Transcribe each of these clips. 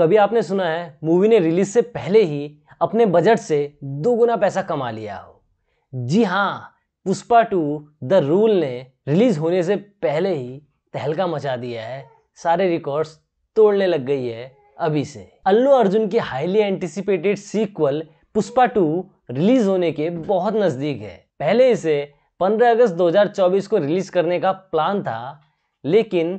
कभी आपने सुना है मूवी ने रिलीज से पहले ही अपने बजट से दो गुना पैसा कमा लिया हो जी हाँ पुष्पा टू द रूल ने रिलीज होने से पहले ही तहलका मचा दिया है सारे रिकॉर्ड्स तोड़ने लग गई है अभी से अल्लू अर्जुन की highly anticipated sequel Pushpa two release होने के बहुत नज़दीक है पहले इसे 15 अगस्त 2024 को रिलीज करने का प्लान था लेकिन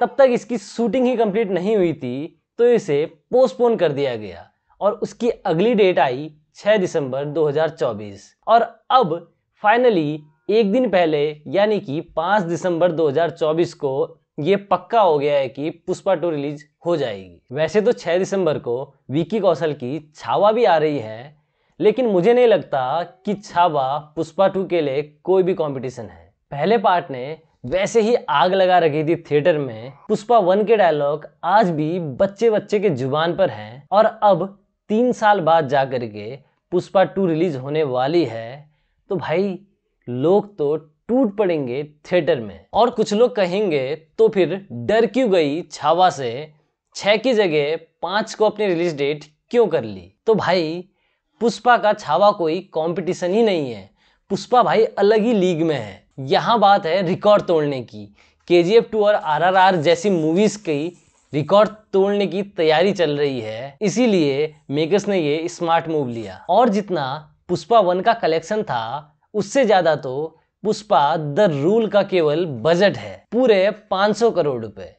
तब तक इसकी शूटिंग ही कंप्लीट नहीं हुई थी तो इसे पोस्टपोन कर दिया गया और उसकी अगली डेट आई 6 दिसंबर 2024 और अब फाइनली एक दिन पहले यानी कि 5 दिसंबर 2024 को ये पक्का हो गया है कि पुष्पा टू रिलीज हो जाएगी वैसे तो 6 दिसंबर को विकी कौशल की छावा भी आ रही है लेकिन मुझे नहीं लगता कि छावा पुष्पा टू के लिए कोई भी कंपटीशन है पहले पार्ट ने वैसे ही आग लगा रखी थी थिएटर में पुष्पा वन के डायलॉग आज भी बच्चे बच्चे के जुबान पर हैं और अब तीन साल बाद जा कर के पुष्पा टू रिलीज होने वाली है तो भाई लोग तो टूट पड़ेंगे थिएटर में और कुछ लोग कहेंगे तो फिर डर क्यों गई छावा से छः की जगह पाँच को अपनी रिलीज डेट क्यों कर ली तो भाई पुष्पा का छावा कोई कंपटीशन ही नहीं है पुष्पा भाई अलग ही लीग में है यहाँ बात है रिकॉर्ड तोड़ने की के जी एफ टू और आर आर आर जैसी मूवीज़ की रिकॉर्ड तोड़ने की तैयारी चल रही है इसीलिए मेकर्स ने ये स्मार्ट मूव लिया और जितना पुष्पा वन का कलेक्शन था उससे ज़्यादा तो पुष्पा द रूल का केवल बजट है पूरे 500 करोड़ रुपए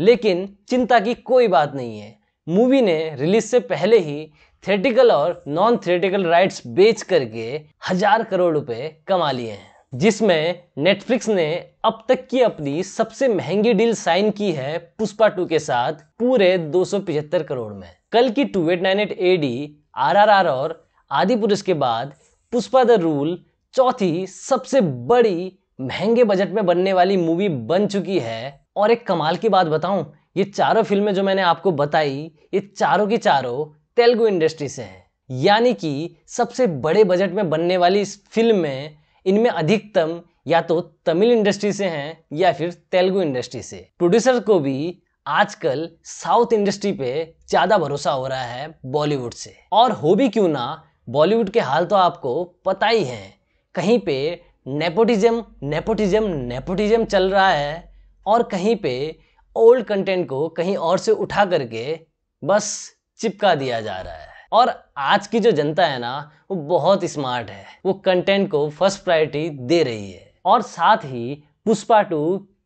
लेकिन चिंता की कोई बात नहीं है मूवी ने रिलीज से पहले ही थिएटिकल और नॉन थिएटिकल राइट्स बेच करके हजार करोड़ रुपए कमा लिए हैं जिसमें नेटफ्लिक्स ने अब तक की अपनी सबसे महंगी डील साइन की है पुष्पा टू के साथ पूरे 275 करोड़ में कल की two eight nine eight A D R R R और पुरुष के बाद पुष्पा द रूल चौथी सबसे बड़ी महंगे बजट में बनने वाली मूवी बन चुकी है और एक कमाल की बात बताऊं ये चारों फिल्में जो मैंने आपको बताई ये चारों की चारों तेलुगु इंडस्ट्री से हैं यानी कि सबसे बड़े बजट में बनने वाली इस फिल्म में इनमें अधिकतम या तो तमिल इंडस्ट्री से हैं या फिर तेलुगु इंडस्ट्री से प्रोड्यूसर को भी आजकल साउथ इंडस्ट्री पे ज़्यादा भरोसा हो रहा है बॉलीवुड से और हो भी क्यों ना बॉलीवुड के हाल तो आपको पता ही है कहीं पे नेपोटिज्म नेपोटिज्म नेपोटिज्म चल रहा है और कहीं पे ओल्ड कंटेंट को कहीं और से उठा करके बस चिपका दिया जा रहा है और आज की जो जनता है ना वो बहुत स्मार्ट है वो कंटेंट को फर्स्ट प्रायोरिटी दे रही है और साथ ही पुष्पा टू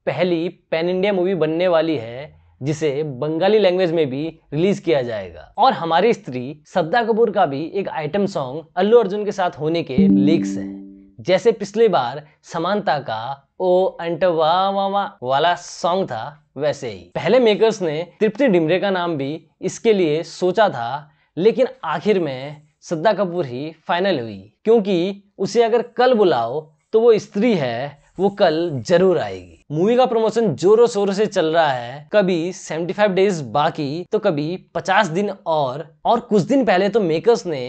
पहली पैन इंडिया मूवी बनने वाली है जिसे बंगाली लैंग्वेज में भी रिलीज किया जाएगा और हमारी स्त्री श्रद्धा कपूर का भी एक आइटम सॉन्ग अल्लू अर्जुन के साथ होने के लीक्स हैं जैसे पिछले बार समानता का ओ अंटवा वा वाला सॉन्ग था वैसे ही पहले मेकर्स ने तृप्ति डिमरे का नाम भी इसके लिए सोचा था लेकिन आखिर में श्रद्धा कपूर ही फाइनल हुई क्योंकि उसे अगर कल बुलाओ तो वो स्त्री है वो कल जरूर आएगी मूवी का प्रमोशन जोरों शोरों से चल रहा है कभी 75 डेज बाकी तो कभी 50 दिन और और कुछ दिन पहले तो मेकर्स ने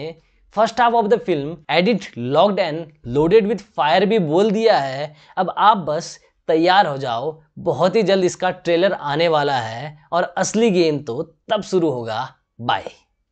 first half of the film edit locked and loaded with fire भी बोल दिया है अब आप बस तैयार हो जाओ बहुत ही जल्द इसका ट्रेलर आने वाला है और असली गेम तो तब शुरू होगा बाय